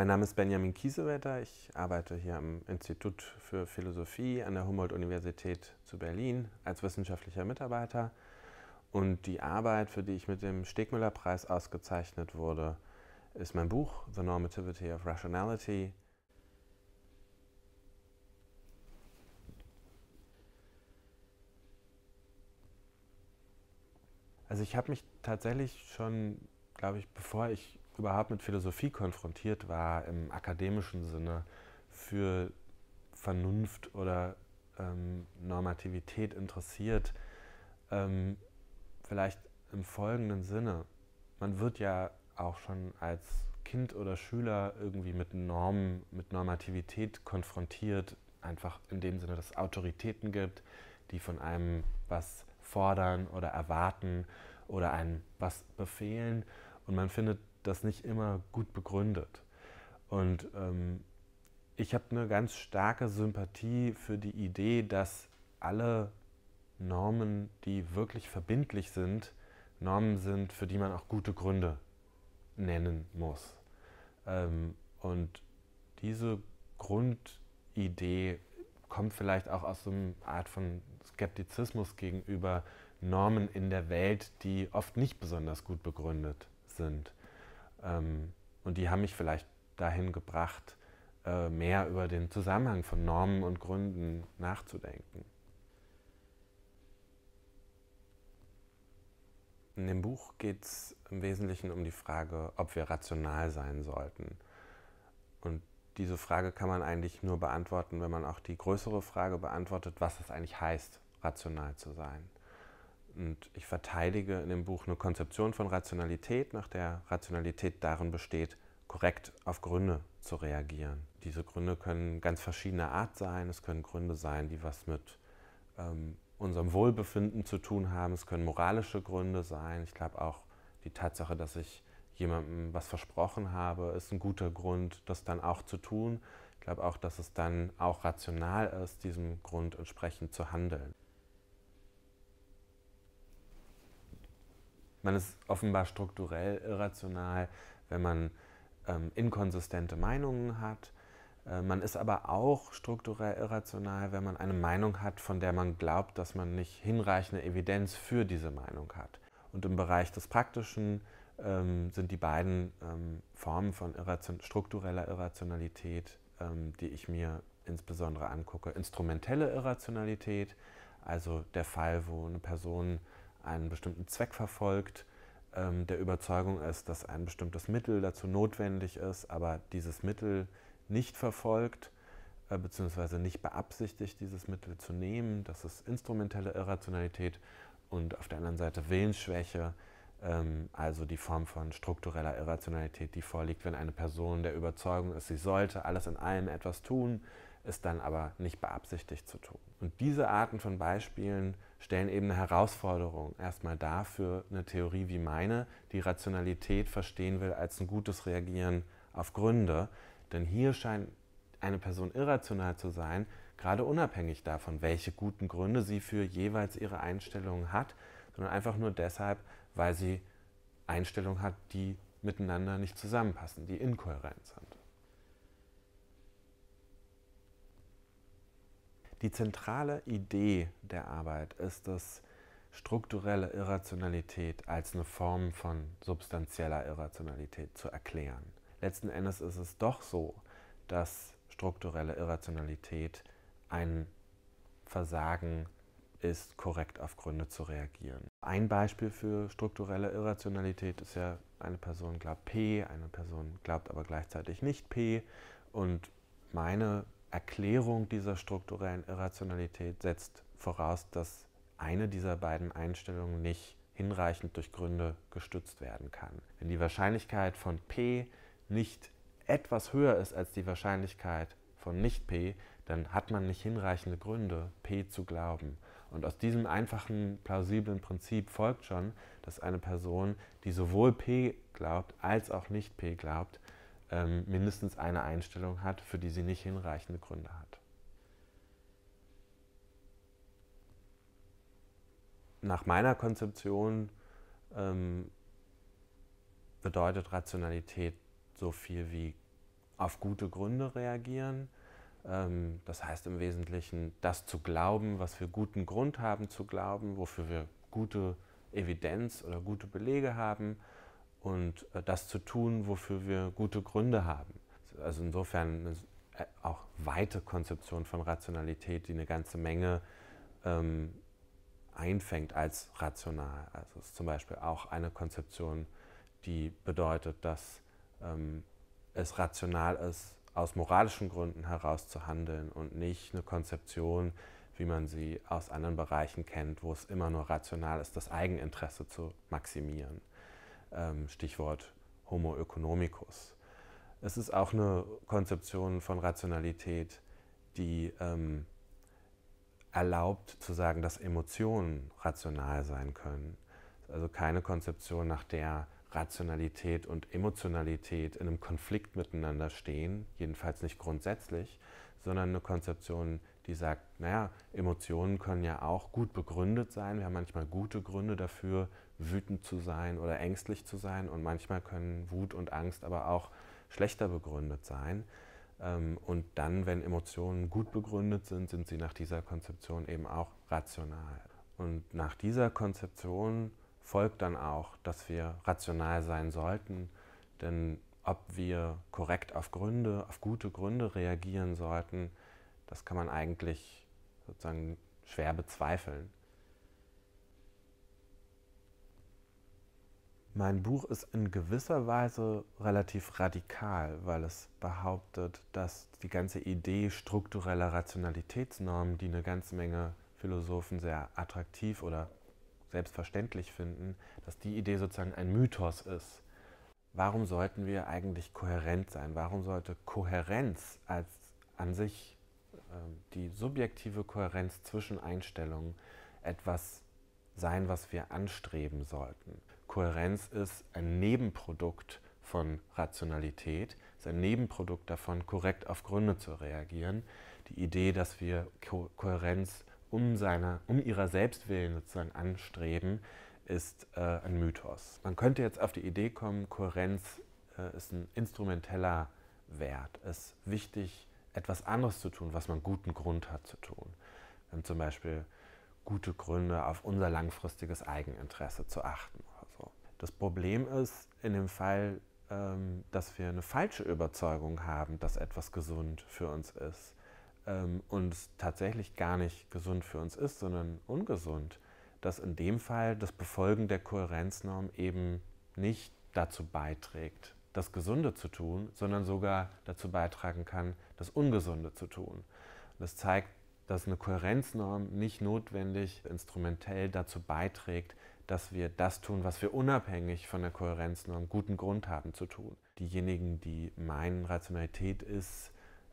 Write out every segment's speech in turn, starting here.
Mein Name ist Benjamin Kiesewetter. Ich arbeite hier am Institut für Philosophie an der Humboldt-Universität zu Berlin als wissenschaftlicher Mitarbeiter. Und die Arbeit, für die ich mit dem Stegmüller-Preis ausgezeichnet wurde, ist mein Buch The Normativity of Rationality. Also ich habe mich tatsächlich schon, glaube ich, bevor ich überhaupt mit Philosophie konfrontiert war im akademischen Sinne für Vernunft oder ähm, Normativität interessiert, ähm, vielleicht im folgenden Sinne. Man wird ja auch schon als Kind oder Schüler irgendwie mit Normen, mit Normativität konfrontiert, einfach in dem Sinne, dass es Autoritäten gibt, die von einem was fordern oder erwarten oder einem was befehlen. Und man findet das nicht immer gut begründet. Und ähm, ich habe eine ganz starke Sympathie für die Idee, dass alle Normen, die wirklich verbindlich sind, Normen sind, für die man auch gute Gründe nennen muss. Ähm, und diese Grundidee kommt vielleicht auch aus so einer Art von Skeptizismus gegenüber Normen in der Welt, die oft nicht besonders gut begründet sind. Ähm, und die haben mich vielleicht dahin gebracht, äh, mehr über den Zusammenhang von Normen und Gründen nachzudenken. In dem Buch geht es im Wesentlichen um die Frage, ob wir rational sein sollten. Und diese Frage kann man eigentlich nur beantworten, wenn man auch die größere Frage beantwortet, was es eigentlich heißt, rational zu sein. Und ich verteidige in dem Buch eine Konzeption von Rationalität, nach der Rationalität darin besteht, korrekt auf Gründe zu reagieren. Diese Gründe können ganz verschiedener Art sein. Es können Gründe sein, die was mit ähm, unserem Wohlbefinden zu tun haben. Es können moralische Gründe sein. Ich glaube auch die Tatsache, dass ich jemandem was versprochen habe, ist ein guter Grund, das dann auch zu tun. Ich glaube auch, dass es dann auch rational ist, diesem Grund entsprechend zu handeln. Man ist offenbar strukturell irrational, wenn man ähm, inkonsistente Meinungen hat. Äh, man ist aber auch strukturell irrational, wenn man eine Meinung hat, von der man glaubt, dass man nicht hinreichende Evidenz für diese Meinung hat. Und im Bereich des Praktischen ähm, sind die beiden ähm, Formen von Irration struktureller Irrationalität, ähm, die ich mir insbesondere angucke, instrumentelle Irrationalität, also der Fall, wo eine Person einen bestimmten Zweck verfolgt, ähm, der Überzeugung ist, dass ein bestimmtes Mittel dazu notwendig ist, aber dieses Mittel nicht verfolgt, äh, beziehungsweise nicht beabsichtigt, dieses Mittel zu nehmen. Das ist instrumentelle Irrationalität und auf der anderen Seite Willensschwäche, ähm, also die Form von struktureller Irrationalität, die vorliegt, wenn eine Person der Überzeugung ist, sie sollte alles in allem etwas tun, ist dann aber nicht beabsichtigt zu tun. Und diese Arten von Beispielen stellen eben eine Herausforderung erstmal dafür eine Theorie wie meine, die Rationalität verstehen will als ein gutes Reagieren auf Gründe. Denn hier scheint eine Person irrational zu sein, gerade unabhängig davon, welche guten Gründe sie für jeweils ihre Einstellungen hat, sondern einfach nur deshalb, weil sie Einstellungen hat, die miteinander nicht zusammenpassen, die inkohärent sind. Die zentrale Idee der Arbeit ist es, strukturelle Irrationalität als eine Form von substanzieller Irrationalität zu erklären. Letzten Endes ist es doch so, dass strukturelle Irrationalität ein Versagen ist, korrekt auf Gründe zu reagieren. Ein Beispiel für strukturelle Irrationalität ist ja, eine Person glaubt P, eine Person glaubt aber gleichzeitig nicht P und meine Erklärung dieser strukturellen Irrationalität setzt voraus, dass eine dieser beiden Einstellungen nicht hinreichend durch Gründe gestützt werden kann. Wenn die Wahrscheinlichkeit von P nicht etwas höher ist als die Wahrscheinlichkeit von nicht P, dann hat man nicht hinreichende Gründe, P zu glauben. Und aus diesem einfachen, plausiblen Prinzip folgt schon, dass eine Person, die sowohl P glaubt als auch nicht P glaubt, ähm, mindestens eine Einstellung hat, für die sie nicht hinreichende Gründe hat. Nach meiner Konzeption ähm, bedeutet Rationalität so viel wie auf gute Gründe reagieren. Ähm, das heißt im Wesentlichen, das zu glauben, was wir guten Grund haben zu glauben, wofür wir gute Evidenz oder gute Belege haben und äh, das zu tun, wofür wir gute Gründe haben. Also insofern äh, auch weite Konzeption von Rationalität, die eine ganze Menge ähm, einfängt als rational. Also es ist zum Beispiel auch eine Konzeption, die bedeutet, dass ähm, es rational ist, aus moralischen Gründen heraus zu handeln und nicht eine Konzeption, wie man sie aus anderen Bereichen kennt, wo es immer nur rational ist, das Eigeninteresse zu maximieren. Ähm, Stichwort Homo economicus. Es ist auch eine Konzeption von Rationalität, die ähm, erlaubt zu sagen, dass Emotionen rational sein können. Also keine Konzeption, nach der Rationalität und Emotionalität in einem Konflikt miteinander stehen, jedenfalls nicht grundsätzlich, sondern eine Konzeption, die sagt, naja, Emotionen können ja auch gut begründet sein. Wir haben manchmal gute Gründe dafür, wütend zu sein oder ängstlich zu sein. Und manchmal können Wut und Angst aber auch schlechter begründet sein. Ähm, und dann, wenn Emotionen gut begründet sind, sind sie nach dieser Konzeption eben auch rational. Und nach dieser Konzeption folgt dann auch, dass wir rational sein sollten, denn ob wir korrekt auf Gründe, auf gute Gründe reagieren sollten, das kann man eigentlich sozusagen schwer bezweifeln. Mein Buch ist in gewisser Weise relativ radikal, weil es behauptet, dass die ganze Idee struktureller Rationalitätsnormen, die eine ganze Menge Philosophen sehr attraktiv oder selbstverständlich finden, dass die Idee sozusagen ein Mythos ist. Warum sollten wir eigentlich kohärent sein? Warum sollte Kohärenz als an sich ähm, die subjektive Kohärenz zwischen Einstellungen etwas sein, was wir anstreben sollten. Kohärenz ist ein Nebenprodukt von Rationalität, ist ein Nebenprodukt davon, korrekt auf Gründe zu reagieren. Die Idee, dass wir Ko Kohärenz um, seiner, um ihrer Selbstwillen sozusagen anstreben, ist äh, ein Mythos. Man könnte jetzt auf die Idee kommen, Kohärenz äh, ist ein instrumenteller Wert, ist wichtig etwas anderes zu tun, was man guten Grund hat zu tun. Wir haben zum Beispiel gute Gründe, auf unser langfristiges Eigeninteresse zu achten. So. Das Problem ist in dem Fall, ähm, dass wir eine falsche Überzeugung haben, dass etwas gesund für uns ist ähm, und tatsächlich gar nicht gesund für uns ist, sondern ungesund, dass in dem Fall das Befolgen der Kohärenznorm eben nicht dazu beiträgt, das Gesunde zu tun, sondern sogar dazu beitragen kann, das Ungesunde zu tun. Das zeigt, dass eine Kohärenznorm nicht notwendig instrumentell dazu beiträgt, dass wir das tun, was wir unabhängig von der Kohärenznorm guten Grund haben zu tun. Diejenigen, die meinen, Rationalität ist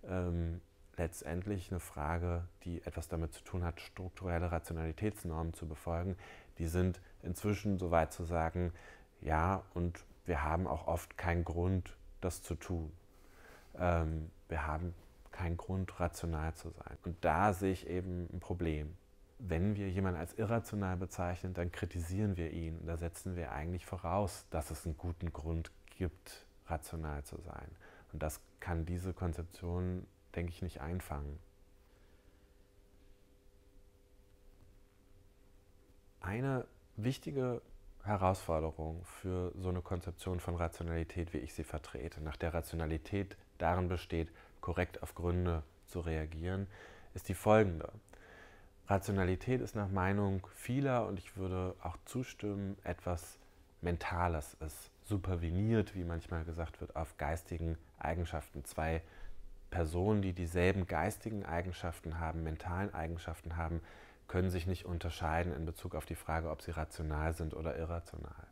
ähm, letztendlich eine Frage, die etwas damit zu tun hat, strukturelle Rationalitätsnormen zu befolgen, die sind inzwischen soweit zu sagen, ja, und wir haben auch oft keinen Grund, das zu tun. Ähm, wir haben keinen Grund, rational zu sein. Und da sehe ich eben ein Problem. Wenn wir jemanden als irrational bezeichnen, dann kritisieren wir ihn. Und da setzen wir eigentlich voraus, dass es einen guten Grund gibt, rational zu sein. Und das kann diese Konzeption, denke ich, nicht einfangen. Eine wichtige Herausforderung für so eine Konzeption von Rationalität, wie ich sie vertrete, nach der Rationalität darin besteht, korrekt auf Gründe zu reagieren, ist die folgende. Rationalität ist nach Meinung vieler, und ich würde auch zustimmen, etwas Mentales. Es superveniert, wie manchmal gesagt wird, auf geistigen Eigenschaften. Zwei Personen, die dieselben geistigen Eigenschaften haben, mentalen Eigenschaften haben, können sich nicht unterscheiden in Bezug auf die Frage, ob sie rational sind oder irrational.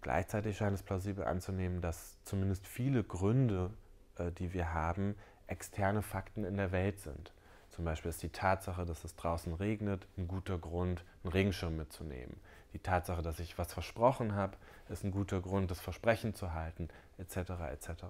Gleichzeitig scheint es plausibel anzunehmen, dass zumindest viele Gründe, äh, die wir haben, externe Fakten in der Welt sind. Zum Beispiel ist die Tatsache, dass es draußen regnet, ein guter Grund, einen Regenschirm mitzunehmen. Die Tatsache, dass ich was versprochen habe, ist ein guter Grund, das Versprechen zu halten, etc. etc.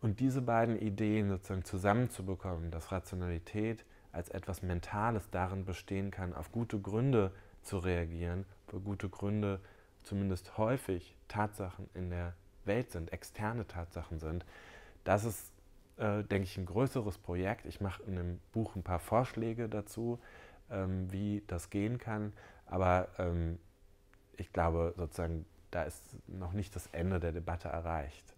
Und diese beiden Ideen sozusagen zusammenzubekommen, dass Rationalität als etwas Mentales darin bestehen kann, auf gute Gründe zu reagieren, weil gute Gründe zumindest häufig Tatsachen in der Welt sind, externe Tatsachen sind. Das ist, äh, denke ich, ein größeres Projekt. Ich mache in dem Buch ein paar Vorschläge dazu, ähm, wie das gehen kann, aber ähm, ich glaube sozusagen, da ist noch nicht das Ende der Debatte erreicht.